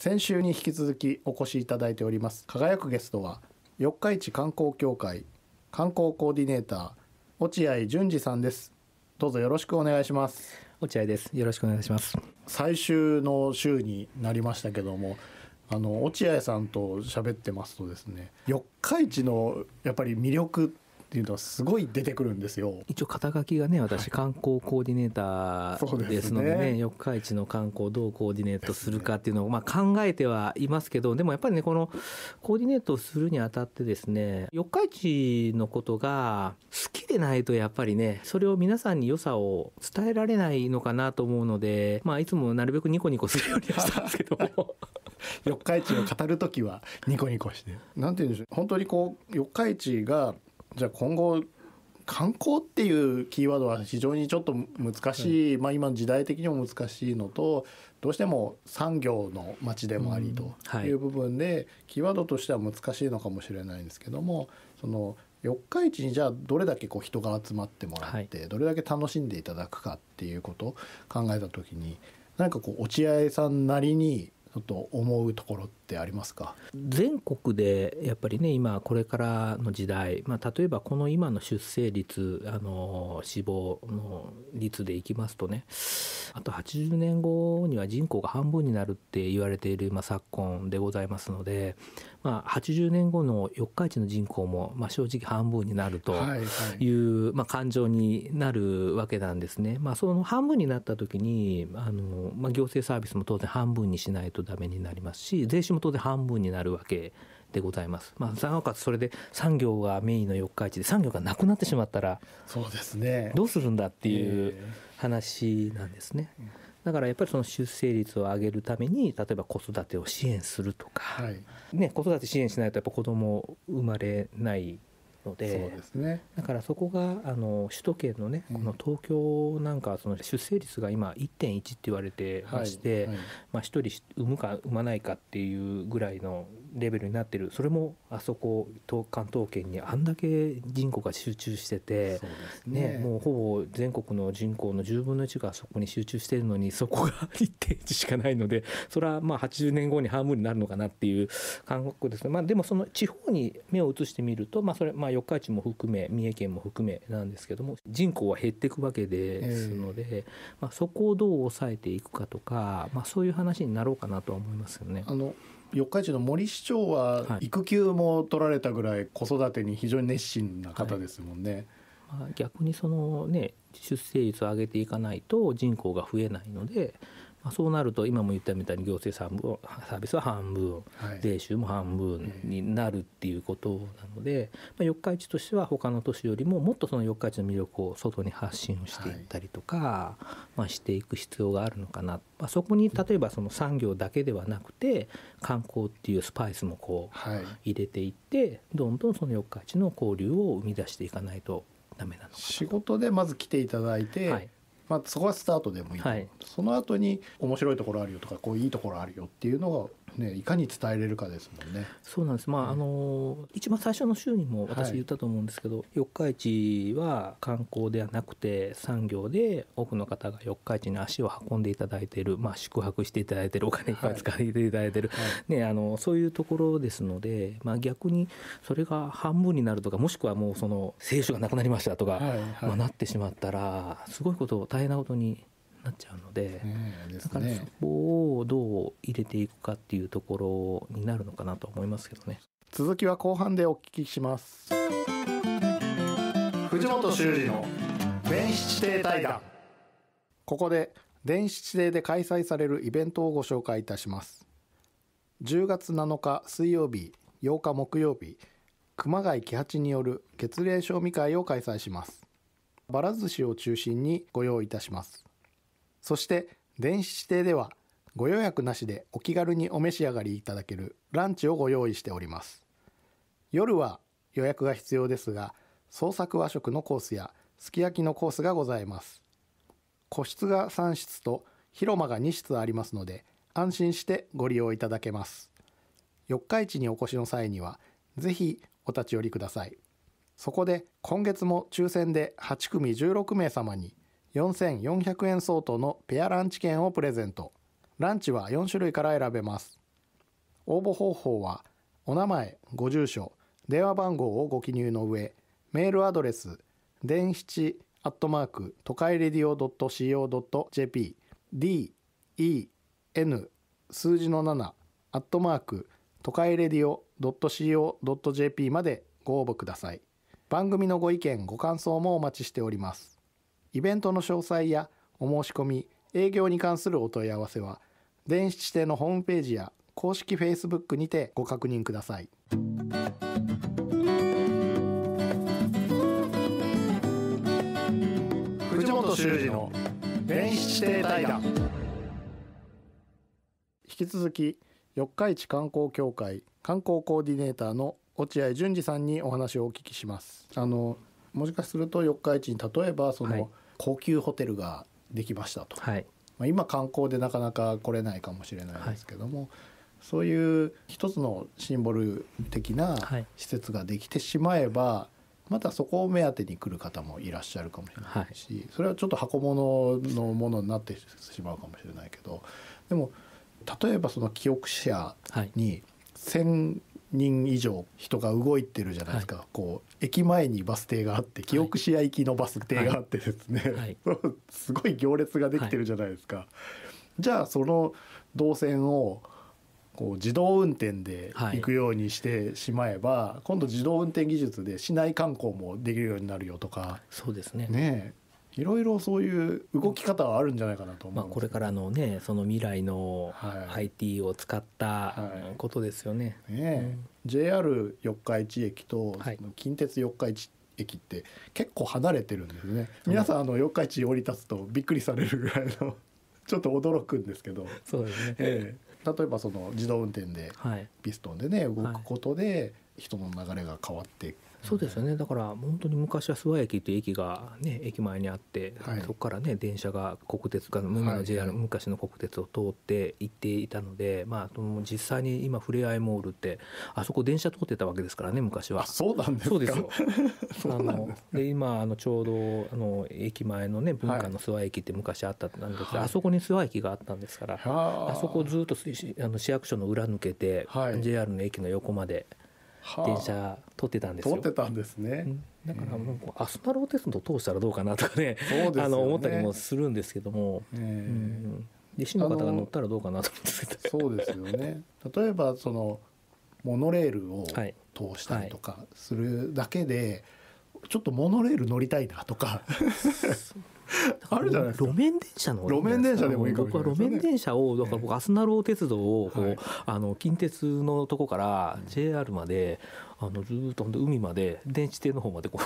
先週に引き続きお越しいただいております輝くゲストは四日市観光協会観光コーディネーター落合淳二さんですどうぞよろしくお願いします落合ですよろしくお願いします最終の週になりましたけどもあの落合さんと喋ってますとですね四日市のやっぱり魅力っていうのはすごい出てくるんですよ一応肩書きがね私観光コーディネーターですのでねはいでね、四日市の観光をどうコーディネートするかっていうのを、まあ、考えてはいますけどでもやっぱりねこのコーディネートするにあたってですね四日市のことが好きでないとやっぱりねそれを皆さんに良さを伝えられないのかなと思うので、まあ、いつもなるべくニコニコするようにはしたんですけども 四日市を語る時はニコニコして。なんて言うんでしょう本当にこう四日市がじゃあ今後観光っていうキーワードは非常にちょっと難しい、まあ、今の時代的にも難しいのとどうしても産業の街でもありという部分で、キーワードとしては難しいのかもしれないんですけどもその四日市にじゃあどれだけこう人が集まってもらって、どれだけ楽しんでいただくかっていうことを考えた時に何かこう落合さんなりにちょっと思うところっってありますか全国でやっぱりね今これからの時代、まあ、例えばこの今の出生率あの死亡の率でいきますとねあと80年後には人口が半分になるって言われている今昨今でございますので、まあ、80年後の四日市の人口も、まあ、正直半分になるという、ま感情になるわけなんですね。まあ、その半分になった時にあの、まあ、行政サービスも当然半分にしないとダメになりますし税収も熊で半分になるわけでございます。まあ、なおかつそれで産業がメインの四日市で産業がなくなってしまったらそうですねどうするんだっていう話なんですね。だからやっぱりその出生率を上げるために例えば子育てを支援するとか、はい、ね、子育て支援しないとやっぱ子供生まれないのでそうで、ね、だからそこがあの首都圏のねこの東京なんかその出生率が今1.1って言われてまして、はいはい、まあ、1人産むか産まないかっていうぐらいのレベルになってるそれもあそこ東関東圏にあんだけ人口が集中しててね、ね、もうほぼ全国の人口の10分の1がそこに集中してるのにそこが一定値しかないのでそれはまあ80年後に半分になるのかなっていう感覚ですね、まあ、でもその地方に目を移してみると、まあ、それまあ四日市も含め三重県も含めなんですけども人口は減っていくわけですので、まあ、そこをどう抑えていくかとか、まあ、そういう話になろうかなとは思いますよね。あの四日市の森市長は育休も取られたぐらい子育てに非常に熱心な方ですもんね。はい、まあ、逆にそのね出生率を上げていかないと人口が増えないのでまあ、そうなると今も言ったみたいに行政サービスは半分、はい、税収も半分になるっていうことなので、まあ、四日市としては他の都市よりももっとその四日市の魅力を外に発信をしていったりとか、はい、まあ、していく必要があるのかな、まあ、そこに例えばその産業だけではなくて観光っていうスパイスもこう入れていって、どんどんその四日市の交流を生み出していかないとだめなのか仕事でまず来ていただいて、はいまあ、そこはスタートでもいい、はい、その後に面白いところあるよとかこういいところあるよっていうのがね、いかに伝えれるかですもんね。そうなんです。まあ、うん、あの一番最初の週にも私言ったと思うんですけど、はい、四日市は観光ではなくて産業で多くの方が四日市に足を運んでいただいている、まあ宿泊していただいているお金いっぱい使っていただいている、はい、ねあのそういうところですので、まあ逆にそれが半分になるとか、もしくはもうその聖書がなくなりましたとか、はいはい、まあなってしまったらすごいこと大変なことになっちゃうのでね、だからそこをどう入れていくかっていうところになるのかなと思いますけどね続きは後半でお聞きします藤本修司の電子地対談ここで電子地底で開催されるイベントをご紹介いたします10月7日水曜日8日木曜日熊谷喜八による月齢賞味会を開催しますばら寿司を中心にご用意いたしますそして電子指定ではご予約なしでお気軽にお召し上がりいただけるランチをご用意しております夜は予約が必要ですが創作和食のコースやすき焼きのコースがございます個室が3室と広間が2室ありますので安心してご利用いただけます四日市にお越しの際にはぜひお立ち寄りくださいそこで今月も抽選で8組16名様に4400円相当のペアランチ券をプレゼントランチは4種類から選べます応募方法はお名前ご住所電話番号をご記入の上メールアドレス電七アットマーク都会レディオ .co.jp d e n 数字の7アットマーク都会レディオ .co.jp までご応募ください番組のご意見ご感想もお待ちしておりますイベントの詳細やお申し込み営業に関するお問い合わせは電子指定のホームページや公式フェイスブックにてご確認ください藤本修二の電子指定対談引き続き四日市観光協会観光コーディネーターの落合淳二さんにお話をお聞きしますあのもしかすると四日市に例えばその高級ホテルができましたと、はい、まあ、今観光でなかなか来れないかもしれないですけども、はい、そういう一つのシンボル的な施設ができてしまえば、またそこを目当てに来る方もいらっしゃるかもしれないし、はい、それはちょっと箱物のものになってしまうかもしれないけどでも例えばその記憶者に1,000人以上人が動いてるじゃないですか、はい、こう駅前にバス停があって憶久市行きのバス停があってですね、はい、すごい行列ができてるじゃないですか、はい、じゃあその動線をこう自動運転で行くようにしてしまえば、今度自動運転技術で市内観光もできるようになるよとかそうですねねいろいろそういう動き方はあるんじゃないかなと思う、まあ、これからのねその未来の IT を使ったことですよね。はい、ね、うん、JR 四日市駅と近鉄四日市駅って結構離れてるんですね。皆さんあの四日市降り立つとびっくりされるぐらいの ちょっと驚くんですけど。そうですね。ええ例えばその自動運転でピストンでね動くことで人の流れが変わってそうですよねだから本当に昔は諏訪駅っていう駅が、ね、駅前にあって、はい、そこからね電車が国鉄か今の JR、はい、昔の国鉄を通って行っていたので、まあ、その実際に今ふれあいモールってあそこ電車通ってたわけですからね昔はそうなんですそうですよ あので今あのちょうどあの駅前のね文化の諏訪駅って昔あったんですけど、はい、あそこに諏訪駅があったんですからあそこずっとあの市役所の裏抜けて、はい、JR の駅の横まで電車撮ってたんですよ、はってたんですね、だからもうアスパローテスト通したらどうかなとかね、ね、あの思ったりもするんですけども、えー、うん弟の方が乗ったらどうかなと思ってそうですよね例えばそのモノレールを通したりとかするだけで、はいはい、ちょっとモノレール乗りたいなとかあるじゃない路面電車の路面電車でもいいかもい、ね、僕は路面電車をだから僕アスナロー鉄道をはい、あの近鉄のとこから JR まで、あのずっと海まで電池艇の方までこ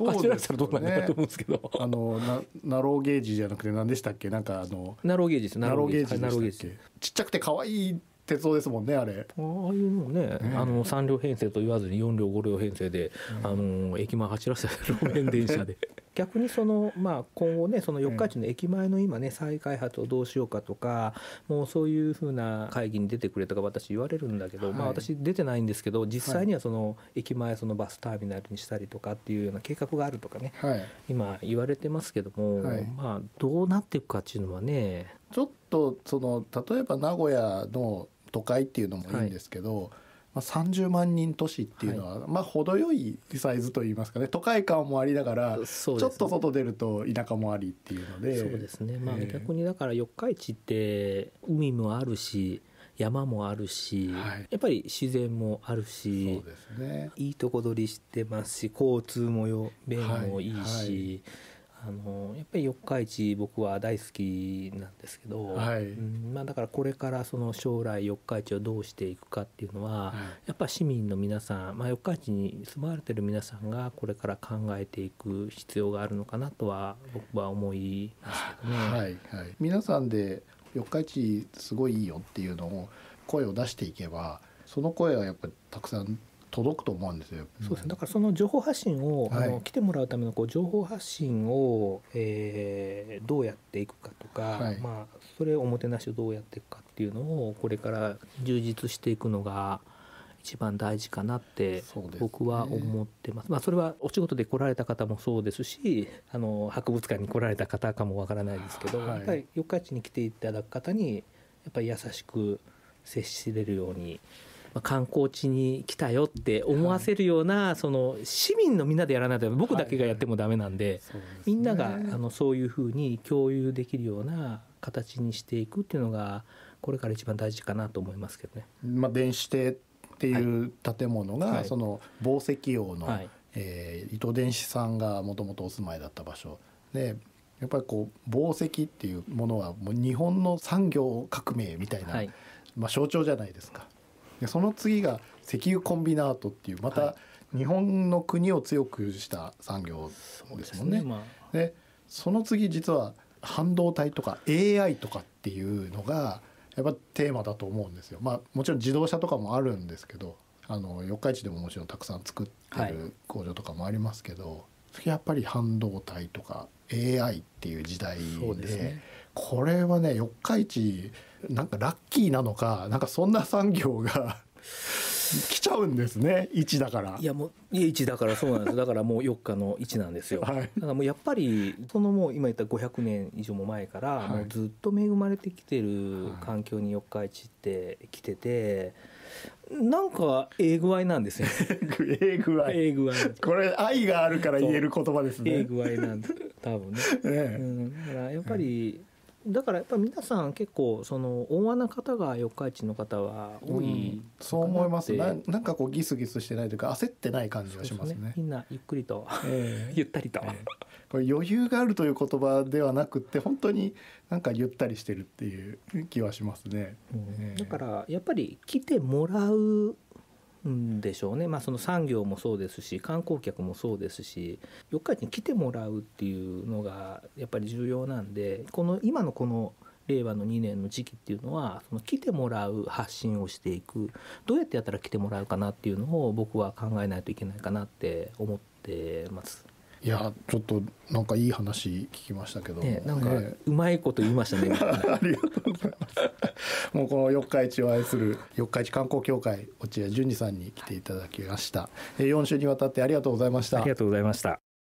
う走らせたらどうなんだと思うんですけど、あのなナローゲージじゃなくて何でしたっけなんかあのナローゲージですナローゲージナローゲージちっちゃくて可愛い鉄道ですもんねあれああいうのね、ね、あの3両編成と言わずに4両5両編成で、うん、あの駅前走らせた路面電車で逆にその、まあ、今後ねその四日市の駅前の今ね、再開発をどうしようかとかもうそういうふうな会議に出てくれとか私言われるんだけど、はい、まあ、私出てないんですけど実際にはその駅前そのバスターミナルにしたりとかっていうような計画があるとかね、はい、今言われてますけども、はい、まあ、どうなっていくかっていうのはねちょっとその例えば名古屋の都会っていうのもいいんですけど、はいまあ、30万人都市っていうのは、はい、まあ程よいサイズといいますかね都会感もありながら、ね、ちょっと外出ると田舎もありっていうのでそうですね、まあ、逆にだから四日市って海もあるし山もあるし、はい、やっぱり自然もあるしそうです、ね、いいとこ取りしてますし交通もよ便もいいし。はいあのやっぱり四日市僕は大好きなんですけど、はいうん、まあ、だからこれからその将来四日市をどうしていくかっていうのは、はい、やっぱ市民の皆さん、まあ、四日市に住まわれてる皆さんがこれから考えていく必要があるのかなとは僕は思いますけどね。はいはい、皆さんで四日市すごいいいよっていうのを声を出していけばその声はやっぱりたくさん届くと思うんですよ。そうですね。だからその情報発信を、はい、あの来てもらうためのこう情報発信を、えー、どうやっていくかとか、はい、まあそれをおもてなしをどうやっていくかっていうのをこれから充実していくのが。一番大事かなって僕は思ってます。すね、まあそれはお仕事で来られた方もそうですし、あの博物館に来られた方かもわからないですけど、はい、やっぱり四日市に来ていただく方にやっぱり優しく接しれるようにまあ、観光地に来たよって思わせるような、はい、その市民のみんなでやらないと僕だけがやってもダメなんではいはいでね、みんながあのそういうふうに共有できるような形にしていくっていうのがこれから一番大事かなと思いますけどね。まあ、電子亭っていう建物が、はい、その紡績用の、はい、えー、伊藤電子さんがもともとお住まいだった場所でやっぱりこう紡績っていうものはもう日本の産業革命みたいな、はい、まあ、象徴じゃないですか。でその次が石油コンビナートっていうまた日本の国を強くした産業ですもんね。そで、ねまあ、その次実は半導体とか AI とかっていうのがやっぱテーマだと思うんですよ。まあ、もちろん自動車とかもあるんですけどあの四日市でももちろんたくさん作ってる工場とかもありますけど、はい、やっぱり半導体とか AI っていう時代で、ね、これはね四日市なんかラッキーなのかなんかそんな産業が 来ちゃうんですね1だからいやもういや1だからそうなんですだからもう4日の1なんですよ、はい、だからもうやっぱりそのもう今言った500年以上も前から、もうずっと恵まれてきてる環境に四日市って来てて、なんかええ具合なんですよ ええ具合ええ具合これ愛があるから言える言葉ですねええ具合なんです多分ねね、うん、だからやっぱり、だからやっぱ皆さん結構その大穴方が四日市の方は多い、うん、そう思いますななんかこうギスギスしてないというか焦ってない感じがしますね、ね、みんなゆっくりと、えー、ゆったりと、えー、これ余裕があるという言葉ではなくて本当になんかゆったりしてるっていう気はしますね、うんえー、だからやっぱり来てもらうでしょうね、まあ、その産業もそうですし観光客もそうですし4日に来てもらうっていうのがやっぱり重要なんでこの今のこの令和の2年の時期っていうのはその来てもらう発信をしていくどうやってやったら来てもらうかなっていうのを僕は考えないといけないかなって思ってます。いやちょっとなんかいい話聞きましたけど、ね、なんかうまいこと言いましたね ありがとうございますもうこの四日市を愛する四日市観光協会落合淳二さんに来ていただきましたえ4週にわたってありがとうございましたありがとうございました